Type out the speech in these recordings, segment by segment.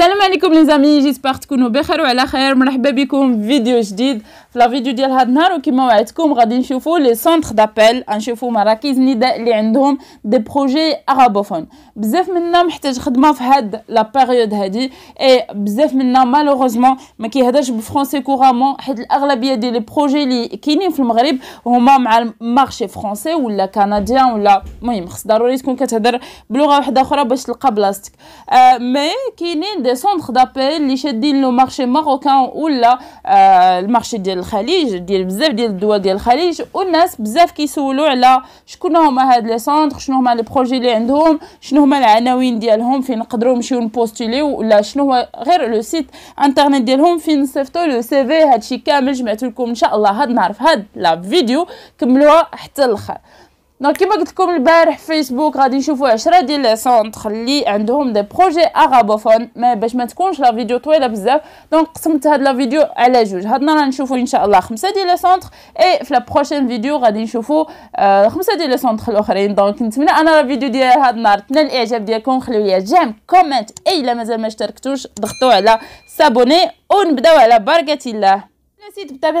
السلام عليكم لي زامي جيسبر تكونوا بخير وعلى خير مرحبا بكم في فيديو جديد في لا فيديو ديال هذا النهار وكما وعدتكم غادي نشوفوا لي سونتر دابيل نشوفوا مراكز نداء اللي عندهم دي بروجي ارابوفون بزاف منا محتاج خدمه في هاد لا بيريود هادي اي بزاف منا مالوغوزمون ما كيهضرش بالفرونسي كورامون حيت الاغلبيه ديال لي بروجي اللي كاينين في المغرب هما مع المارشي فرونسي ولا كنديان ولا المهم خص ضروري تكون كتهضر بلغه واحده اخرى باش تلقى بلاصتك آه مي كاينين دي سونتر دابيل اللي شادين له مارشي ماروكان ولا المارشي ديال الخليج ديال بزاف ديال الدول ديال الخليج والناس بزاف كيسولوا على شكون هما هاد لي سونتر شنو هما لي بروجي اللي عندهم شنو هما العناوين ديالهم فين نقدروا نمشيو نبوستوليو ولا شنو هو غير لو سيت انترنت ديالهم فين نصيفطوا لو سي في هادشي كامل جمعت لكم ان شاء الله هاد النهار في هاد لا فيديو كملوها حتى الاخر دونك كيما قلت لكم البارح فيسبوك غادي نشوفوا 10 ديال لي سونتر اللي عندهم دي بروجي ارابوفون ما باش ما تكونش لا فيديو طويله بزاف دونك قسمت هاد لا فيديو على جوج هاد النهار نشوفوا ان شاء الله خمسه ديال لي سونتر اي في لا بروشين فيديو غادي نشوفوا آه خمسه ديال لي سونتر الاخرين دونك نتمنى انا لا فيديو ديال هاد النهار تنال الاعجاب ديالكم خليو ليا جيم كومنت اي لا مازال ما اشتركتوش ضغطوا على سابوني ونبداو على بركه الله نسيت بتابع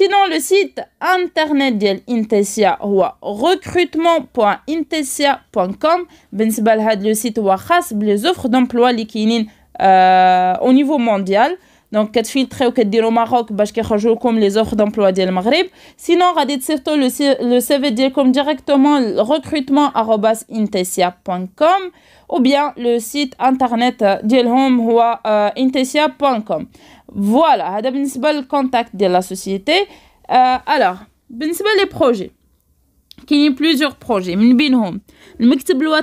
Sinon, le site internet de recrutement.intesia.com, ou recrutement.intesia.com, ben le site Wachas, les offres d'emploi euh, au niveau mondial. Donc, il faut ou ou dit au Maroc, parce qu'il faut jouer comme les offres d'emploi du Maghreb. Sinon, il faut dire le CV directement recrutement.intesia.com ou bien le site internet euh, d'Intesia.com. Euh, voilà, il y le contact de la société. Euh, alors, il les projets. Il y a plusieurs projets. Il y a un projet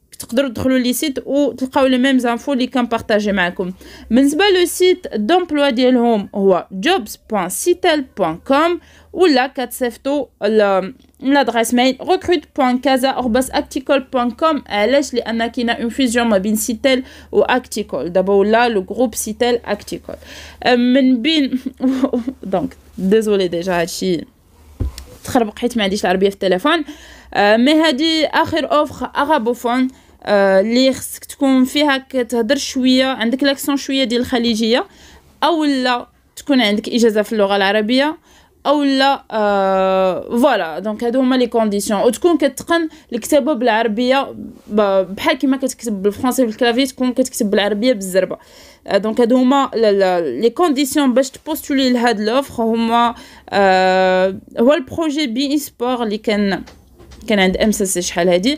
dans le site ou trouve les mêmes infos qui ont mal avec vous. le site d'emploi Delhome ou jobs.citel.com ou la 4 l'adresse mail recrute.casaorbazactical.com elle est liée qui Nakina une fusion mobile bin citel ou actical d'abord là le groupe citel actical. bin donc désolé déjà ici. آه، اللي خصك تكون فيها كتهضر شويه عندك لاكسون شويه ديال الخليجيه او لا تكون عندك اجازه في اللغه العربيه او لا آه فوالا دونك هادو هما لي كونديسيون وتكون كتقن الكتابه بالعربيه بحال كما كتكتب بالفرنسي بالكلافي تكون كتكتب بالعربيه بالزربه دونك آه، هادو هما لي كونديسيون باش تبوستولي لهاد لوفر هما آه، هو البروجي بي سبور اللي كان كان عند ام شحال هادي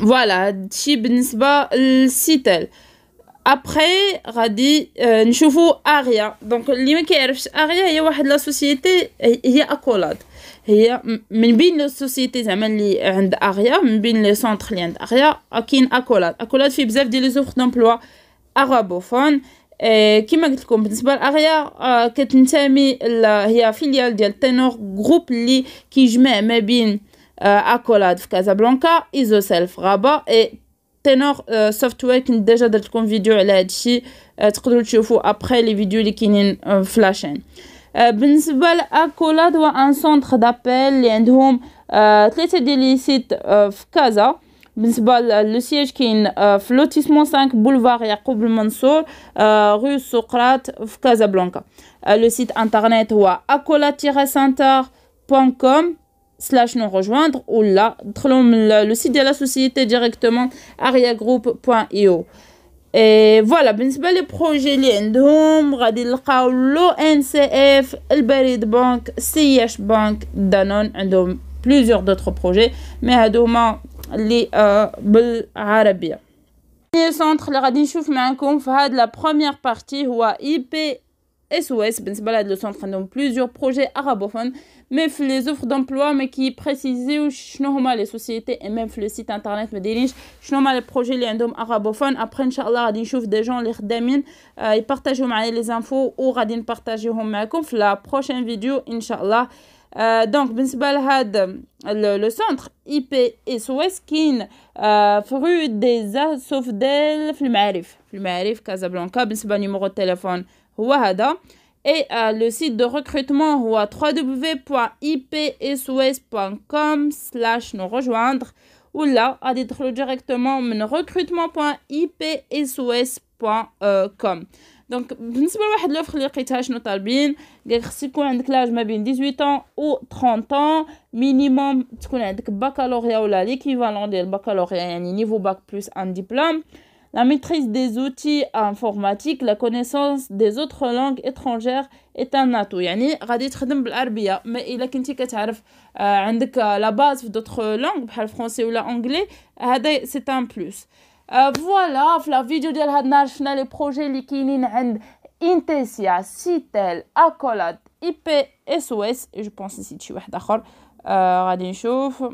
فوالا هادشي بالنسبه للسيتال ابري غادي نشوفو اريا دونك اللي ما كيعرفش اريا هي واحد لا سوسيتي هي اكولاد هي من بين لو سوسيتي زعما اللي عند اريا من بين لي سونتر اللي عند اريا كاين اكولاد اكولاد فيه بزاف ديال لي زوفر دومبلوا ارابوفون كما قلت لكم بالنسبه لاريا كتنتمي هي فيليال ديال تينور جروب اللي كيجمع ما بين Euh, accolade Casablanca, Isoself Rabat et Tenor euh, Software qui déjà dans une vidéo euh, après les vidéos qui sont en la chaîne. Bensbal Accolade est un centre d'appel qui ont euh, des Casa. le siège qui est à flotissement 5 boulevard Yacoub Mansour rue Socrate Casablanca. le site internet est accolade-center.com slash nous rejoindre ou la là, le site de la société directement, ariagroup.io. Et voilà, principal ben, les projets liés à l'ONCF, le Berid Bank, CIH Bank, Danone, et plusieurs d'autres projets, mais à demain, les euh, Arabiens. Le centre, la première partie, ou IP. SOS. Ben le centre, dans plusieurs projets arabophones. Mais les offres d'emploi, mais qui précise où les sociétés, et même le site internet, me dirige. Shnohoma, les projets, les endom arabophones. Après, Inch'Allah, Radin des gens, les redamine. Euh, ils partagent au les infos. Ou Radin partage au la prochaine vidéo, Inch'Allah. Euh, donc, Ben Sbalad, le, centre IP SOS, qui est euh, rue des Asofdel, Flumarif. Flumarif, Casablanca. Ben numéro de téléphone. وهذا Et euh, le site de recrutement est www.ipsos.com slash nous rejoindre ou là, à directement recrutement.ipsos.com. Donc, بالنسبه لواحد لوفر اللي لقيتها شنو طالبين قال خص يكون عندك لاج ما بين 18 ans و 30 ans مينيموم تكون عندك باكالوريا ولا ليكيفالون ديال الباكالوريا يعني نيفو باك بلس ان ديبلوم la maîtrise des outils informatiques, la connaissance des autres langues étrangères est un atout. Yani, غادي تخدم بالعربية, mais il a كنتي كتعرف عندك la base d'autres langues, par le français ou l'anglais, c'est un plus. Voilà, la vidéo de la dernière, les projets les kinin and Intesia, Citel, Accolade, IPSOS, et je pense ici tu vois d'accord, غادي نشوف.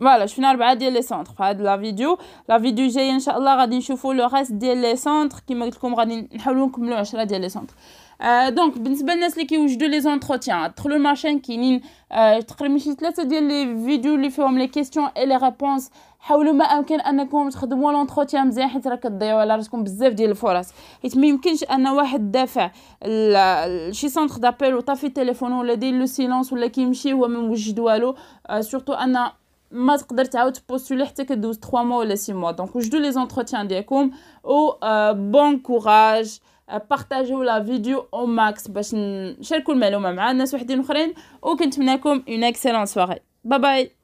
فوالا شفنا ربعه ديال لي سونتر في هاد لا فيديو لا فيديو جايه ان شاء الله غادي نشوفو لو ريست ديال لي سونتر كيما قلت لكم غادي نحاولو نكملو 10 ديال لي سونتر آه دونك بالنسبه للناس اللي كيوجدوا لي زونتروتيان دخلوا لماشين كاينين آه تقريبا شي ثلاثه ديال لي فيديو اللي فيهم لي كيسيون اي لي ريبونس حاولوا ما امكن انكم تخدموا لونتروتيان مزيان حيت راه كضيعوا على راسكم بزاف ديال الفرص حيت ما يمكنش ان واحد دافع شي سونتر دابيل وطافي التليفون ولا داير لو سيلونس ولا كيمشي هو ما موجد والو آه سورتو ان mais tu peux pas refaut postuler حتى kadous 3 mois ou 6 mois donc je vous dis les entretiens d'aykoum et bon courage partagez la vidéo au max باش نشاركوا المعلومة مع الناس وحدين آخرين و كنتمنى لكم une excellente soirée bye bye